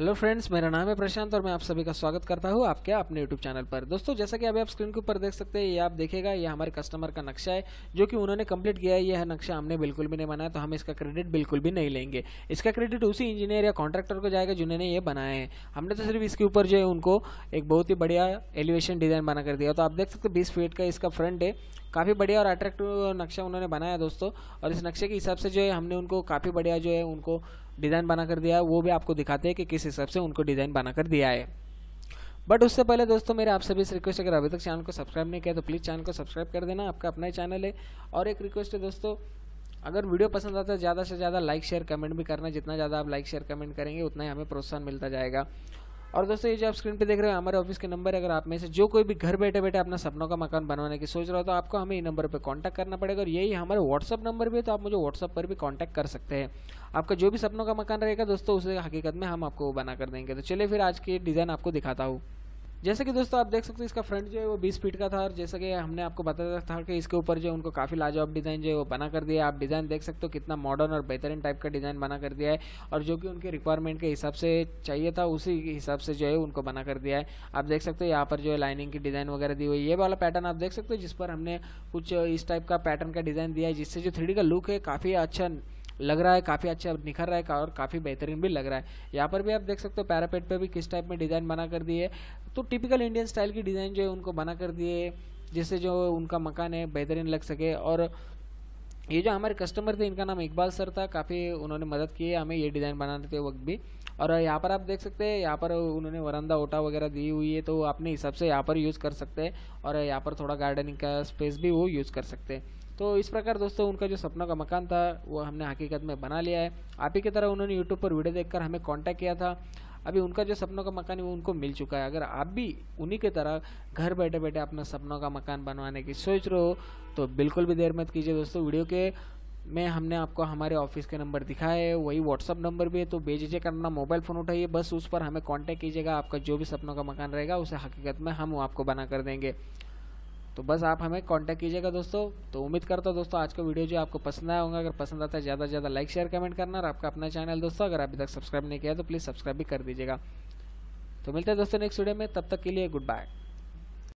hello friends मेरा नाम है प्रशांत और मैं आप सभी का स्वागत करता हूँ आपके अपने यूट्यूब चैनल पर दोस्तों जैसा कि अभी आप स्क्रीन के ऊपर देख सकते हैं ये आप देखेगा ये हमारे कस्टमर का नक्शा है जो कि उन्होंने कंप्लीट किया है यह नक्शा हमने बिल्कुल भी नहीं बनाया तो हम इसका क्रेडिट बिल्कुल भी नहीं लेंगे इसका क्रेडिट उसी इंजीनियर या कॉन्ट्रैक्टर को जाएगा जिन्होंने ये बनाया है हमने तो सिर्फ इसके ऊपर जो है उनको एक बहुत ही बढ़िया एलिवेशन डिज़ाइन बना कर दिया तो आप देख सकते बीस फीट का इसका फ्रंट है काफ़ी बढ़िया और अट्रैक्टिव नक्शा उन्होंने बनाया दोस्तों और इस नक्शे के हिसाब से जो है हमने उनको काफ़ी बढ़िया जो है उनको डिज़ाइन बनाकर दिया है वो भी आपको दिखाते हैं कि किस हिसाब से उनको डिज़ाइन बनाकर दिया है बट उससे पहले दोस्तों मेरे आप सभी से रिक्वेस्ट अगर अभी तक चैनल को सब्सक्राइब नहीं किया तो प्लीज़ चैनल को सब्सक्राइब कर देना आपका अपना ही चैनल है और एक रिक्वेस्ट है दोस्तों अगर वीडियो पसंद आता है ज़्यादा से ज़्यादा लाइक शेयर कमेंट भी करना जितना ज़्यादा आप लाइक शेयर कमेंट करेंगे उतना ही हमें प्रोत्साहन मिलता जाएगा और दोस्तों ये जो आप स्क्रीन पे देख रहे हो हमारे ऑफिस के नंबर अगर आप में से जो कोई भी घर बैठे बैठे अपना सपनों का मकान बनवाने की सोच रहा हो तो आपको हमें इन नंबर पर कॉन्टैक्ट करना पड़ेगा और यही हमारे व्हाट्सअप नंबर भी है तो आप मुझे व्हाट्सअप पर भी कॉन्टैक्ट कर सकते हैं आपका जो भी सपनों का मकान रहेगा दोस्तों उसे हकीकत में हम आपको बना कर देंगे तो चलिए फिर आज की डिज़ाइन आपको दिखाता हूँ जैसे कि दोस्तों आप देख सकते हो इसका फ्रंट जो है वो बीस फीट का था और जैसे कि हमने आपको बताया था कि इसके ऊपर जो उनको काफ़ी लाजवाब डिज़ाइन जो है वो बना कर दिया आप डिज़ाइन देख सकते हो कितना मॉडर्न और बेहतरीन टाइप का डिज़ाइन बना कर दिया है और जो कि उनके रिक्वायरमेंट के हिसाब से चाहिए था उसी हिसाब से जो है उनको बना कर दिया है आप देख सकते हो यहाँ पर जो है लाइनिंग की डिज़ाइन वगैरह दी हुई ये वाला पैटर्न आप देख सकते हो जिस पर हमने कुछ इस टाइप का पैटर्न का डिज़ाइन दिया है जिससे जो थ्री का लुक है काफ़ी अच्छा लग रहा है काफ़ी अच्छा निखर रहा है का और काफ़ी बेहतरीन भी लग रहा है यहाँ पर भी आप देख सकते हो पैरापेट पर भी किस टाइप में डिज़ाइन बना कर दिए तो टिपिकल इंडियन स्टाइल की डिज़ाइन जो है उनको बना कर दिए जिससे जो उनका मकान है बेहतरीन लग सके और ये जो हमारे कस्टमर थे इनका नाम इकबाल सर था काफ़ी उन्होंने मदद की है हमें ये डिज़ाइन बनाने के वक्त भी और यहाँ पर आप देख सकते हैं यहाँ पर उन्होंने वरंदा ओटा वगैरह दी हुई है तो अपने हिसाब से यहाँ पर यूज़ कर सकते हैं और यहाँ पर थोड़ा गार्डनिंग का स्पेस भी वो यूज़ कर सकते हैं तो इस प्रकार दोस्तों उनका जो सपना का मकान था वो हमने हकीकत में बना लिया है आप ही की तरह उन्होंने यूट्यूब पर वीडियो देखकर हमें कॉन्टैक्ट किया था अभी उनका जो सपनों का मकान है वो उनको मिल चुका है अगर आप भी उन्हीं की तरह घर बैठे बैठे अपना सपनों का मकान बनवाने की सोच रहे हो तो बिल्कुल भी देर मत कीजिए दोस्तों वीडियो के में हमने आपको हमारे ऑफिस के नंबर दिखाए है वही व्हाट्सअप नंबर भी है तो बेझिझे करना मोबाइल फ़ोन उठाइए बस उस पर हमें कॉन्टैक्ट कीजिएगा आपका जो भी सपनों का मकान रहेगा उसे हकीकत में हम आपको बना कर देंगे तो बस आप हमें कांटेक्ट कीजिएगा दोस्तों तो उम्मीद करता हूँ दोस्तों आज का वीडियो जो आपको पसंद आया होगा अगर पसंद आता है ज़्यादा से ज़्यादा लाइक शेयर कमेंट करना और आपका अपना चैनल दोस्तों अगर अभी तक सब्सक्राइब नहीं किया तो प्लीज़ सब्सक्राइब भी कर दीजिएगा तो मिलते हैं दोस्तों नेक्स्ट वीडियो में तब तक के लिए गुड बाय